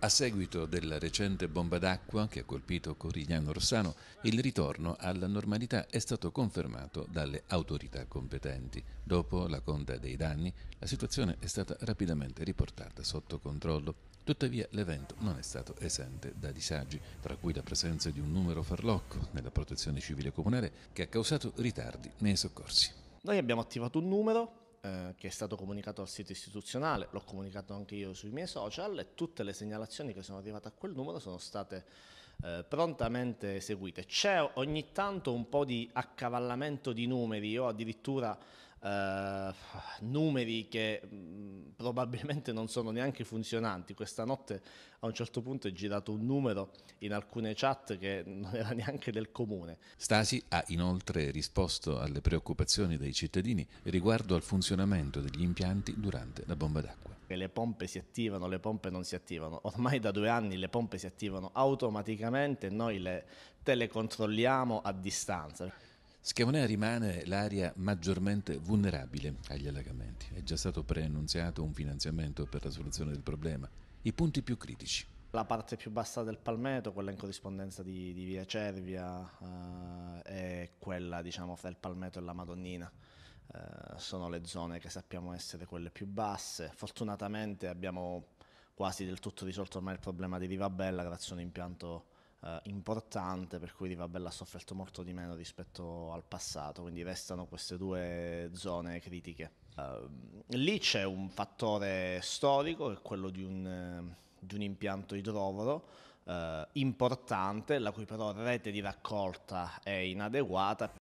A seguito della recente bomba d'acqua che ha colpito Corigliano Rossano, il ritorno alla normalità è stato confermato dalle autorità competenti. Dopo la conta dei danni, la situazione è stata rapidamente riportata sotto controllo. Tuttavia l'evento non è stato esente da disagi, tra cui la presenza di un numero farlocco nella protezione civile comunale che ha causato ritardi nei soccorsi. Noi abbiamo attivato un numero eh, che è stato comunicato al sito istituzionale, l'ho comunicato anche io sui miei social e tutte le segnalazioni che sono arrivate a quel numero sono state eh, prontamente eseguite. C'è ogni tanto un po' di accavallamento di numeri o addirittura eh, numeri che mh, mm, probabilmente non sono neanche funzionanti. Questa notte a un certo punto è girato un numero in alcune chat che non era neanche del comune. Stasi ha inoltre risposto alle preoccupazioni dei cittadini riguardo al funzionamento degli impianti durante la bomba d'acqua. Le pompe si attivano, le pompe non si attivano. Ormai da due anni le pompe si attivano automaticamente, e noi le telecontrolliamo a distanza. Schiavonea rimane l'area maggiormente vulnerabile agli allagamenti. È già stato preannunziato un finanziamento per la soluzione del problema. I punti più critici. La parte più bassa del palmetto, quella in corrispondenza di, di Via Cervia, eh, è quella diciamo fra il palmetto e la Madonnina. Eh, sono le zone che sappiamo essere quelle più basse. Fortunatamente abbiamo quasi del tutto risolto ormai il problema di Rivabella grazie a un impianto eh, importante per cui Rivabella ha sofferto molto di meno rispetto al passato, quindi restano queste due zone critiche. Uh, lì c'è un fattore storico, che è quello di un, eh, di un impianto idrovoro uh, importante, la cui però rete di raccolta è inadeguata.